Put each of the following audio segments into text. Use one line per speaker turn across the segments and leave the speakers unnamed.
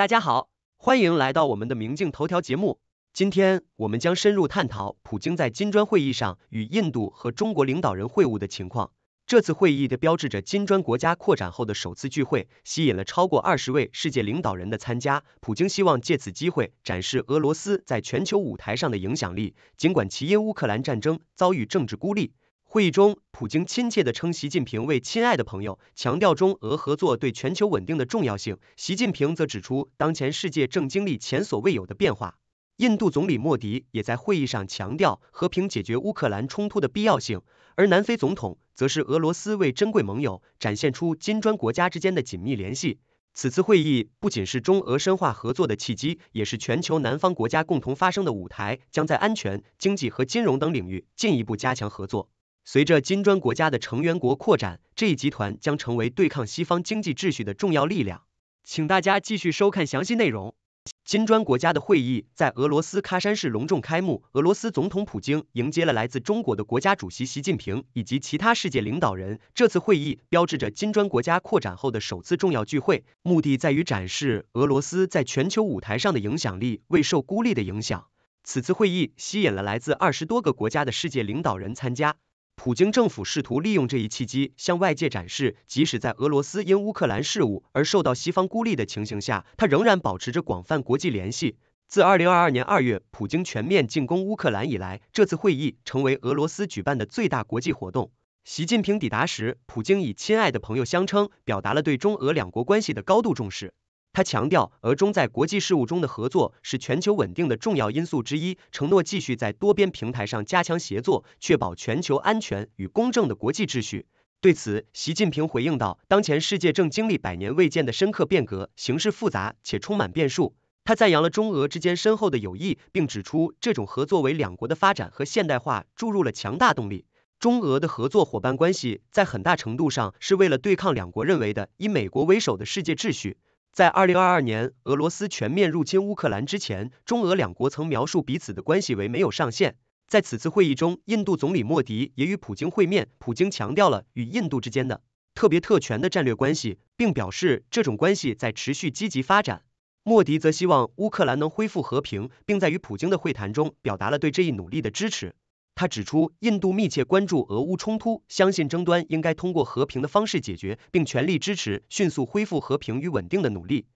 大家好，欢迎来到我们的明镜头条节目。今天我们将深入探讨普京在金砖会议上与印度和中国领导人会晤的情况。这次会议的标志着金砖国家扩展后的首次聚会，吸引了超过二十位世界领导人的参加。普京希望借此机会展示俄罗斯在全球舞台上的影响力，尽管其因乌克兰战争遭遇政治孤立。会议中，普京亲切地称习近平为亲爱的朋友，强调中俄合作对全球稳定的重要性。习近平则指出，当前世界正经历前所未有的变化。印度总理莫迪也在会议上强调和平解决乌克兰冲突的必要性，而南非总统则是俄罗斯为珍贵盟友，展现出金砖国家之间的紧密联系。此次会议不仅是中俄深化合作的契机，也是全球南方国家共同发声的舞台，将在安全、经济和金融等领域进一步加强合作。随着金砖国家的成员国扩展，这一集团将成为对抗西方经济秩序的重要力量。请大家继续收看详细内容。金砖国家的会议在俄罗斯喀山市隆重开幕，俄罗斯总统普京迎接了来自中国的国家主席习近平以及其他世界领导人。这次会议标志着金砖国家扩展后的首次重要聚会，目的在于展示俄罗斯在全球舞台上的影响力，未受孤立的影响。此次会议吸引了来自二十多个国家的世界领导人参加。普京政府试图利用这一契机，向外界展示，即使在俄罗斯因乌克兰事务而受到西方孤立的情形下，他仍然保持着广泛国际联系。自二零二二年二月普京全面进攻乌克兰以来，这次会议成为俄罗斯举办的最大国际活动。习近平抵达时，普京以“亲爱的朋友”相称，表达了对中俄两国关系的高度重视。他强调，俄中在国际事务中的合作是全球稳定的重要因素之一，承诺继续在多边平台上加强协作，确保全球安全与公正的国际秩序。对此，习近平回应道：“当前世界正经历百年未见的深刻变革，形势复杂且充满变数。”他赞扬了中俄之间深厚的友谊，并指出这种合作为两国的发展和现代化注入了强大动力。中俄的合作伙伴关系在很大程度上是为了对抗两国认为的以美国为首的世界秩序。在二零二二年俄罗斯全面入侵乌克兰之前，中俄两国曾描述彼此的关系为没有上限。在此次会议中，印度总理莫迪也与普京会面，普京强调了与印度之间的特别特权的战略关系，并表示这种关系在持续积极发展。莫迪则希望乌克兰能恢复和平，并在与普京的会谈中表达了对这一努力的支持。他指出，印度密切关注俄乌冲突，相信争端应该通过和平的方式解决，并全力支持迅速恢复和平与稳定的努力。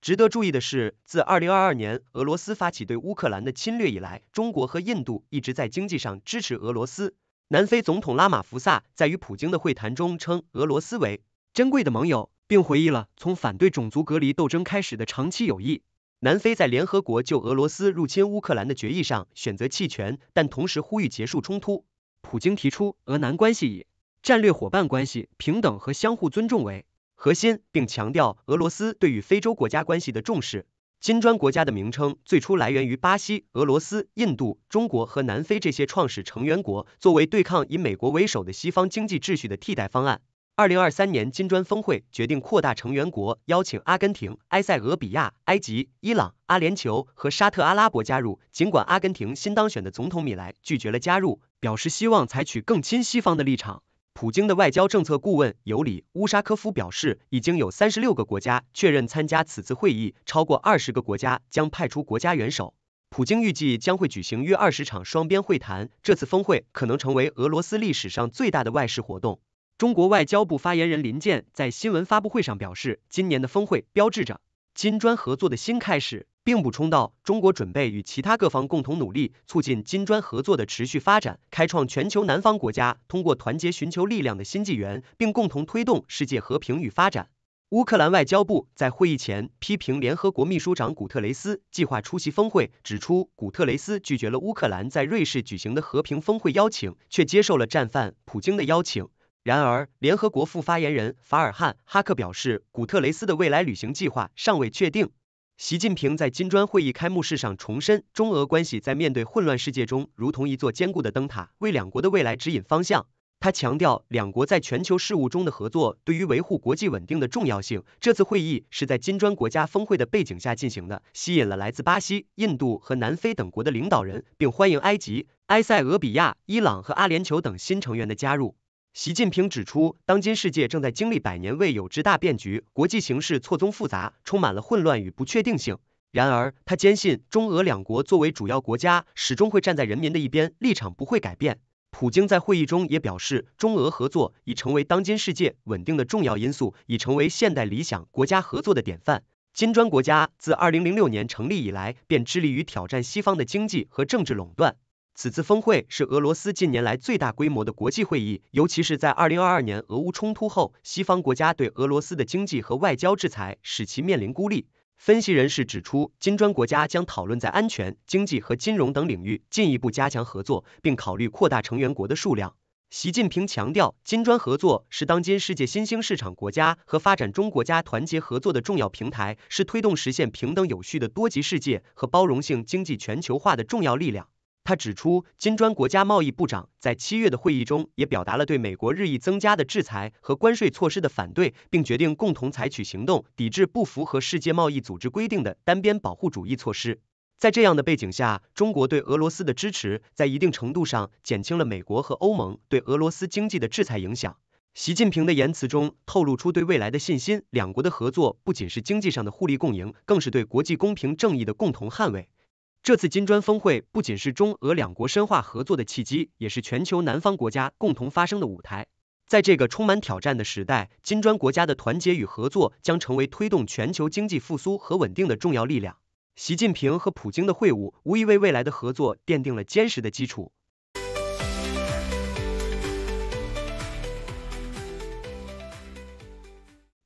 值得注意的是，自2022年俄罗斯发起对乌克兰的侵略以来，中国和印度一直在经济上支持俄罗斯。南非总统拉马福萨在与普京的会谈中称俄罗斯为珍贵的盟友，并回忆了从反对种族隔离斗争开始的长期友谊。南非在联合国就俄罗斯入侵乌克兰的决议上选择弃权，但同时呼吁结束冲突。普京提出，俄南关系以战略伙伴关系、平等和相互尊重为核心，并强调俄罗斯对与非洲国家关系的重视。金砖国家的名称最初来源于巴西、俄罗斯、印度、中国和南非这些创始成员国，作为对抗以美国为首的西方经济秩序的替代方案。二零二三年金砖峰会决定扩大成员国，邀请阿根廷、埃塞俄比亚、埃及、伊朗、阿联酋和沙特阿拉伯加入。尽管阿根廷新当选的总统米莱拒绝了加入，表示希望采取更亲西方的立场。普京的外交政策顾问尤里乌沙科夫表示，已经有三十六个国家确认参加此次会议，超过二十个国家将派出国家元首。普京预计将会举行约二十场双边会谈。这次峰会可能成为俄罗斯历史上最大的外事活动。中国外交部发言人林健在新闻发布会上表示，今年的峰会标志着金砖合作的新开始，并补充到中国准备与其他各方共同努力，促进金砖合作的持续发展，开创全球南方国家通过团结寻求力量的新纪元，并共同推动世界和平与发展。乌克兰外交部在会议前批评联合国秘书长古特雷斯计划出席峰会，指出古特雷斯拒绝了乌克兰在瑞士举行的和平峰会邀请，却接受了战犯普京的邀请。然而，联合国副发言人法尔汉·哈克表示，古特雷斯的未来旅行计划尚未确定。习近平在金砖会议开幕式上重申，中俄关系在面对混乱世界中如同一座坚固的灯塔，为两国的未来指引方向。他强调，两国在全球事务中的合作对于维护国际稳定的重要性。这次会议是在金砖国家峰会的背景下进行的，吸引了来自巴西、印度和南非等国的领导人，并欢迎埃及、埃塞俄比亚、伊朗和阿联酋等新成员的加入。习近平指出，当今世界正在经历百年未有之大变局，国际形势错综复杂，充满了混乱与不确定性。然而，他坚信中俄两国作为主要国家，始终会站在人民的一边，立场不会改变。普京在会议中也表示，中俄合作已成为当今世界稳定的重要因素，已成为现代理想国家合作的典范。金砖国家自二零零六年成立以来，便致力于挑战西方的经济和政治垄断。此次峰会是俄罗斯近年来最大规模的国际会议，尤其是在二零二二年俄乌冲突后，西方国家对俄罗斯的经济和外交制裁使其面临孤立。分析人士指出，金砖国家将讨论在安全、经济和金融等领域进一步加强合作，并考虑扩大成员国的数量。习近平强调，金砖合作是当今世界新兴市场国家和发展中国家团结合作的重要平台，是推动实现平等有序的多极世界和包容性经济全球化的重要力量。他指出，金砖国家贸易部长在七月的会议中也表达了对美国日益增加的制裁和关税措施的反对，并决定共同采取行动抵制不符合世界贸易组织规定的单边保护主义措施。在这样的背景下，中国对俄罗斯的支持在一定程度上减轻了美国和欧盟对俄罗斯经济的制裁影响。习近平的言辞中透露出对未来的信心，两国的合作不仅是经济上的互利共赢，更是对国际公平正义的共同捍卫。这次金砖峰会不仅是中俄两国深化合作的契机，也是全球南方国家共同发声的舞台。在这个充满挑战的时代，金砖国家的团结与合作将成为推动全球经济复苏和稳定的重要力量。习近平和普京的会晤，无疑为未来的合作奠定了坚实的基础。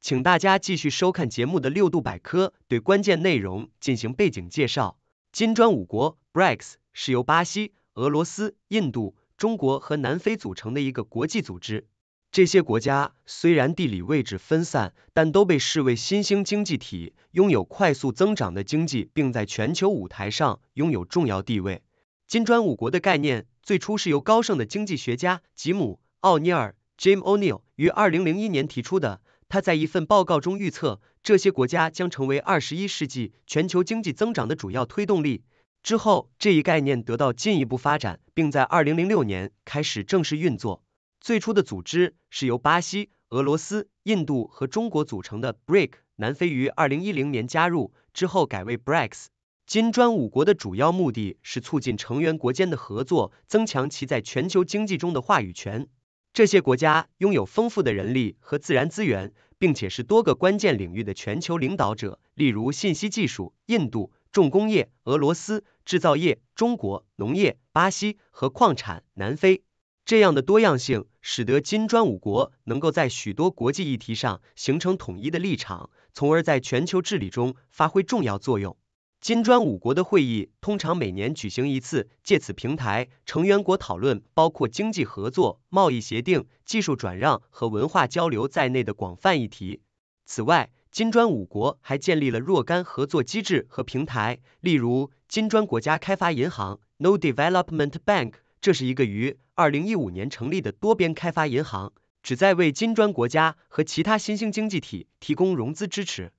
请大家继续收看节目的六度百科，对关键内容进行背景介绍。金砖五国 （BRICS） 是由巴西、俄罗斯、印度、中国和南非组成的一个国际组织。这些国家虽然地理位置分散，但都被视为新兴经济体，拥有快速增长的经济，并在全球舞台上拥有重要地位。金砖五国的概念最初是由高盛的经济学家吉姆·奥尼尔 （Jim O'Neill） 于2001年提出的。他在一份报告中预测，这些国家将成为二十一世纪全球经济增长的主要推动力。之后，这一概念得到进一步发展，并在二零零六年开始正式运作。最初的组织是由巴西、俄罗斯、印度和中国组成的 BRIC。南非于二零一零年加入，之后改为 BRICS。金砖五国的主要目的是促进成员国间的合作，增强其在全球经济中的话语权。这些国家拥有丰富的人力和自然资源，并且是多个关键领域的全球领导者，例如信息技术、印度、重工业、俄罗斯、制造业、中国、农业、巴西和矿产、南非。这样的多样性使得金砖五国能够在许多国际议题上形成统一的立场，从而在全球治理中发挥重要作用。金砖五国的会议通常每年举行一次，借此平台，成员国讨论包括经济合作、贸易协定、技术转让和文化交流在内的广泛议题。此外，金砖五国还建立了若干合作机制和平台，例如金砖国家开发银行 n o Development Bank），这是一个于二零一五年成立的多边开发银行，旨在为金砖国家和其他新兴经济体提供融资支持。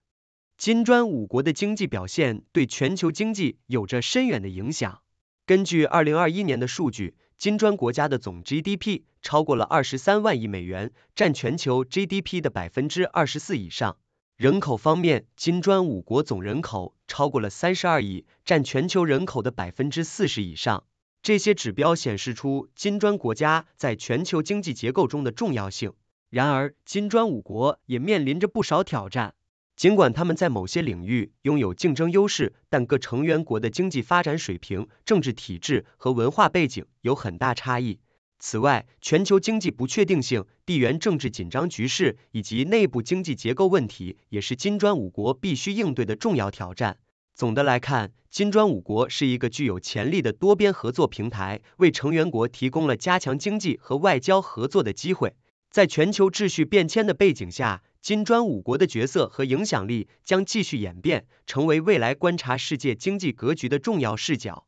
金砖五国的经济表现对全球经济有着深远的影响。根据二零二一年的数据，金砖国家的总 GDP 超过了二十三万亿美元，占全球 GDP 的百分之二十四以上。人口方面，金砖五国总人口超过了三十二亿，占全球人口的百分之四十以上。这些指标显示出金砖国家在全球经济结构中的重要性。然而，金砖五国也面临着不少挑战。尽管他们在某些领域拥有竞争优势，但各成员国的经济发展水平、政治体制和文化背景有很大差异。此外，全球经济不确定性、地缘政治紧张局势以及内部经济结构问题，也是金砖五国必须应对的重要挑战。总的来看，金砖五国是一个具有潜力的多边合作平台，为成员国提供了加强经济和外交合作的机会。在全球秩序变迁的背景下，金砖五国的角色和影响力将继续演变，成为未来观察世界经济格局的重要视角。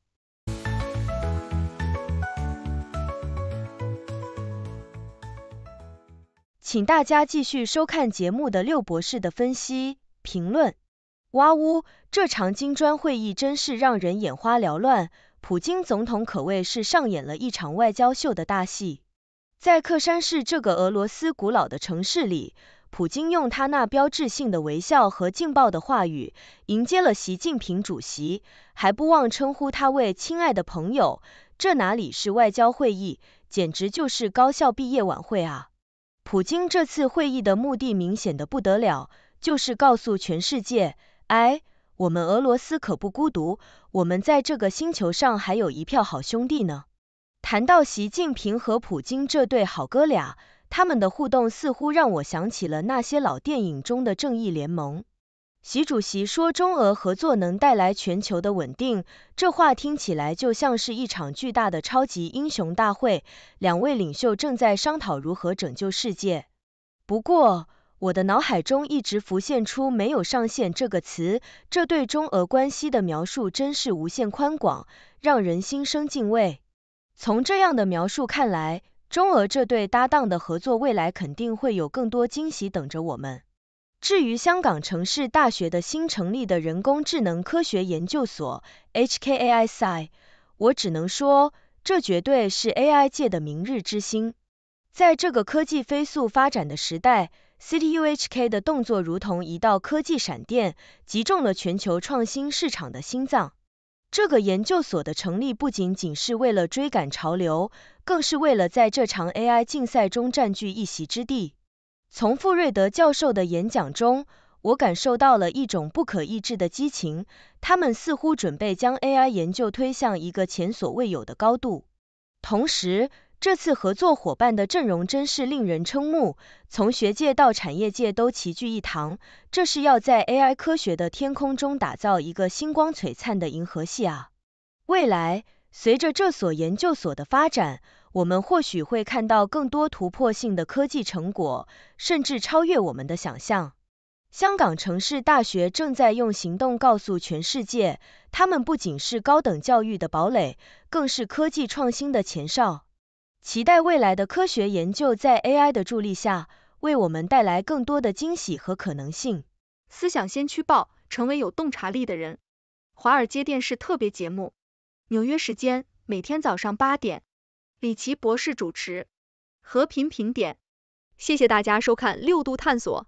请大家继续收看节目的六博士的分析评论。哇呜，这场金砖会议真是让人眼花缭乱，普京总统可谓是上演了一场外交秀的大戏。在克山市这个俄罗斯古老的城市里。普京用他那标志性的微笑和劲爆的话语迎接了习近平主席，还不忘称呼他为“亲爱的朋友”。这哪里是外交会议，简直就是高校毕业晚会啊！普京这次会议的目的明显的不得了，就是告诉全世界：“哎，我们俄罗斯可不孤独，我们在这个星球上还有一票好兄弟呢。”谈到习近平和普京这对好哥俩。他们的互动似乎让我想起了那些老电影中的正义联盟。习主席说，中俄合作能带来全球的稳定，这话听起来就像是一场巨大的超级英雄大会。两位领袖正在商讨如何拯救世界。不过，我的脑海中一直浮现出“没有上限”这个词，这对中俄关系的描述真是无限宽广，让人心生敬畏。从这样的描述看来，中俄这对搭档的合作，未来肯定会有更多惊喜等着我们。至于香港城市大学的新成立的人工智能科学研究所 HKAI Sci，我只能说，这绝对是 AI 界的明日之星。在这个科技飞速发展的时代，CityUHK 的动作如同一道科技闪电，击中了全球创新市场的心脏。这个研究所的成立不仅仅是为了追赶潮流，更是为了在这场 AI 竞赛中占据一席之地。从富瑞德教授的演讲中，我感受到了一种不可抑制的激情。他们似乎准备将 AI 研究推向一个前所未有的高度，同时。这次合作伙伴的阵容真是令人瞠目，从学界到产业界都齐聚一堂，这是要在 AI 科学的天空中打造一个星光璀璨的银河系啊！未来，随着这所研究所的发展，我们或许会看到更多突破性的科技成果，甚至超越我们的想象。香港城市大学正在用行动告诉全世界，他们不仅是高等教育的堡垒，更是科技创新的前哨。期待未来的科学研究在 AI 的助力下，为我们带来更多的惊喜和可能性。思想先驱报，成为有洞察力的人。华尔街电视特别节目，纽约时间每天早上八点，李奇博士主持。和平评点，谢谢大家收看六度探索。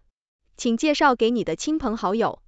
请介绍给你的亲朋好友。